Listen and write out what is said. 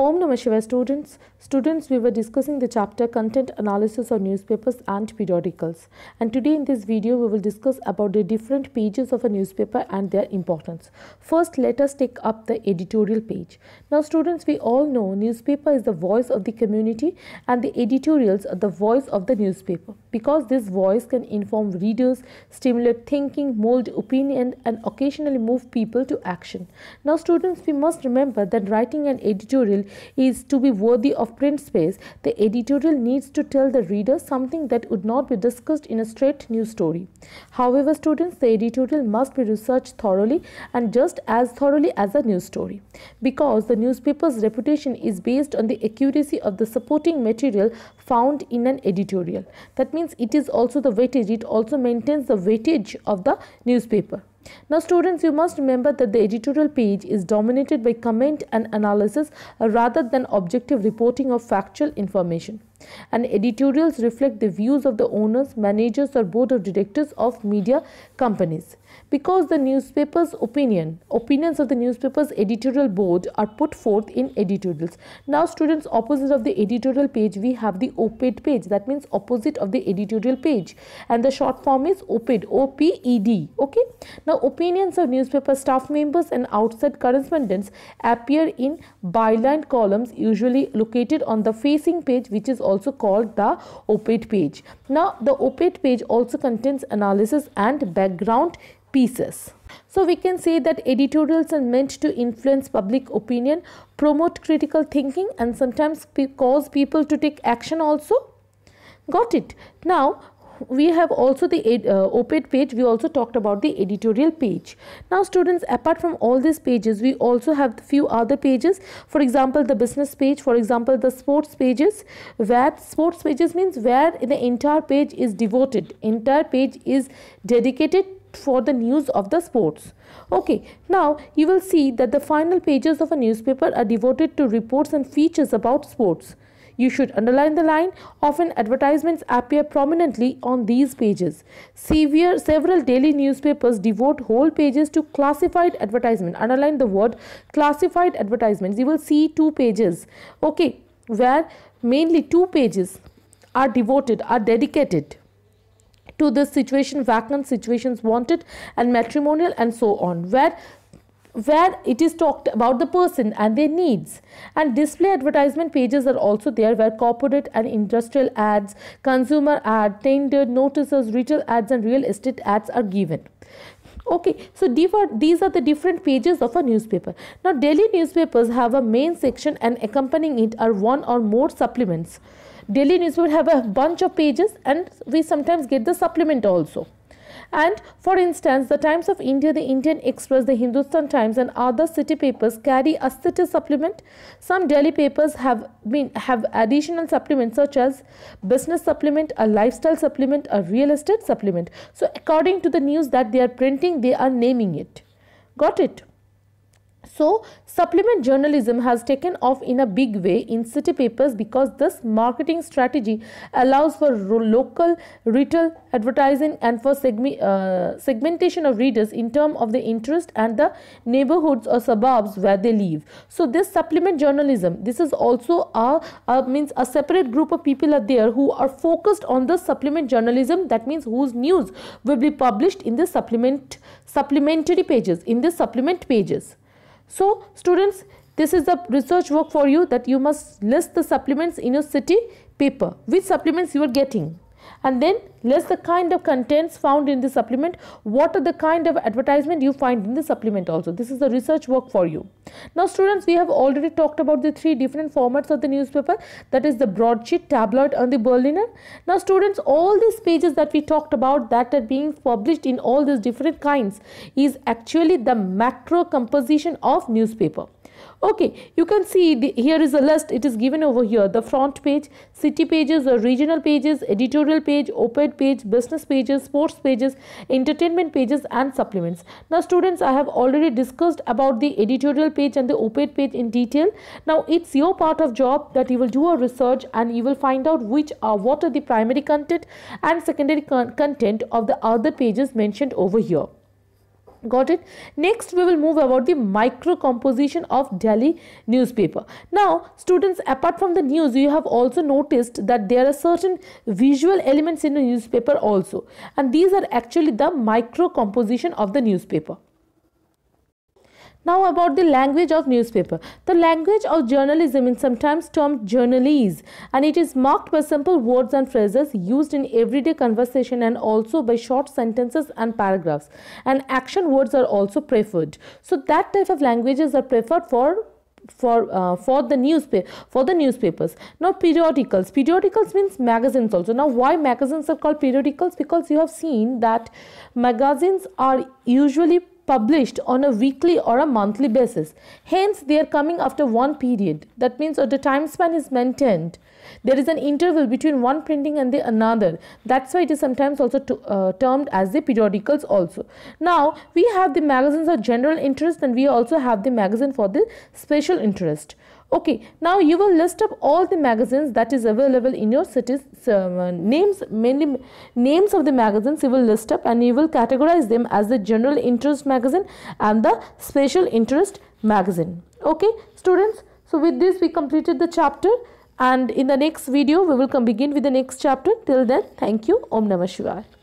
Om Namah Shivaya students. Students, we were discussing the chapter content analysis of newspapers and periodicals. And today in this video, we will discuss about the different pages of a newspaper and their importance. First, let us take up the editorial page. Now students, we all know newspaper is the voice of the community and the editorials are the voice of the newspaper. Because this voice can inform readers, stimulate thinking, mold opinion and occasionally move people to action. Now students, we must remember that writing an editorial is to be worthy of print space, the editorial needs to tell the reader something that would not be discussed in a straight news story. However, students, the editorial must be researched thoroughly and just as thoroughly as a news story. Because the newspaper's reputation is based on the accuracy of the supporting material found in an editorial. That means it is also the weightage, it also maintains the weightage of the newspaper. Now students, you must remember that the editorial page is dominated by comment and analysis rather than objective reporting of factual information and editorials reflect the views of the owners, managers or board of directors of media companies. Because the newspaper's opinion, opinions of the newspaper's editorial board are put forth in editorials. Now students opposite of the editorial page we have the op-ed page that means opposite of the editorial page and the short form is op-ed O-P-E-D okay. Now opinions of newspaper staff members and outside correspondents appear in byline columns usually located on the facing page which is also called the op-ed page. Now the op-ed page also contains analysis and background pieces. So we can say that editorials are meant to influence public opinion, promote critical thinking and sometimes pe cause people to take action also. Got it. Now we have also the uh, op-ed page we also talked about the editorial page now students apart from all these pages we also have few other pages for example the business page for example the sports pages where sports pages means where the entire page is devoted entire page is dedicated for the news of the sports. Okay, now you will see that the final pages of a newspaper are devoted to reports and features about sports. You should underline the line. Often advertisements appear prominently on these pages. Severe, several daily newspapers devote whole pages to classified advertisement. Underline the word classified advertisements. You will see two pages. Okay, where mainly two pages are devoted, are dedicated to this situation, vacant situations wanted and matrimonial and so on where where it is talked about the person and their needs. And display advertisement pages are also there where corporate and industrial ads, consumer ads, tender, notices, retail ads and real estate ads are given. Okay, so these are the different pages of a newspaper. Now, daily newspapers have a main section and accompanying it are one or more supplements. Daily newspapers have a bunch of pages and we sometimes get the supplement also. And for instance, the Times of India, the Indian Express, the Hindustan Times and other city papers carry a city supplement. Some Delhi papers have been have additional supplements such as business supplement, a lifestyle supplement, a real estate supplement. So according to the news that they are printing, they are naming it. Got it? So, supplement journalism has taken off in a big way in city papers because this marketing strategy allows for local retail advertising and for segme uh, segmentation of readers in terms of the interest and the neighborhoods or suburbs where they live. So, this supplement journalism, this is also a, a means a separate group of people are there who are focused on the supplement journalism. That means whose news will be published in the supplement supplementary pages in the supplement pages. So students, this is the research work for you that you must list the supplements in your city paper. Which supplements you are getting? and then list the kind of contents found in the supplement what are the kind of advertisement you find in the supplement also this is the research work for you now students we have already talked about the three different formats of the newspaper that is the broadsheet tabloid and the berliner now students all these pages that we talked about that are being published in all these different kinds is actually the macro composition of newspaper Okay, you can see the, here is a list. It is given over here. The front page, city pages or uh, regional pages, editorial page, op-ed page, business pages, sports pages, entertainment pages and supplements. Now students, I have already discussed about the editorial page and the op-ed page in detail. Now it's your part of job that you will do a research and you will find out which are what are the primary content and secondary con content of the other pages mentioned over here got it next we will move about the micro composition of delhi newspaper now students apart from the news you have also noticed that there are certain visual elements in the newspaper also and these are actually the micro composition of the newspaper now about the language of newspaper. The language of journalism is sometimes termed journalese and it is marked by simple words and phrases used in everyday conversation and also by short sentences and paragraphs. And action words are also preferred. So that type of languages are preferred for for uh, for the newspaper for the newspapers now periodicals periodicals means magazines also now why magazines are called periodicals because you have seen that magazines are usually published on a weekly or a monthly basis. Hence, they are coming after one period. That means the time span is maintained. There is an interval between one printing and the another. That's why it is sometimes also to, uh, termed as the periodicals also. Now, we have the magazines of general interest and we also have the magazine for the special interest. Okay, now you will list up all the magazines that is available in your city's uh, names, mainly names of the magazines you will list up and you will categorize them as the general interest magazine and the special interest magazine. Okay, students, so with this we completed the chapter and in the next video we will come begin with the next chapter. Till then, thank you. Om Namah Shivaya.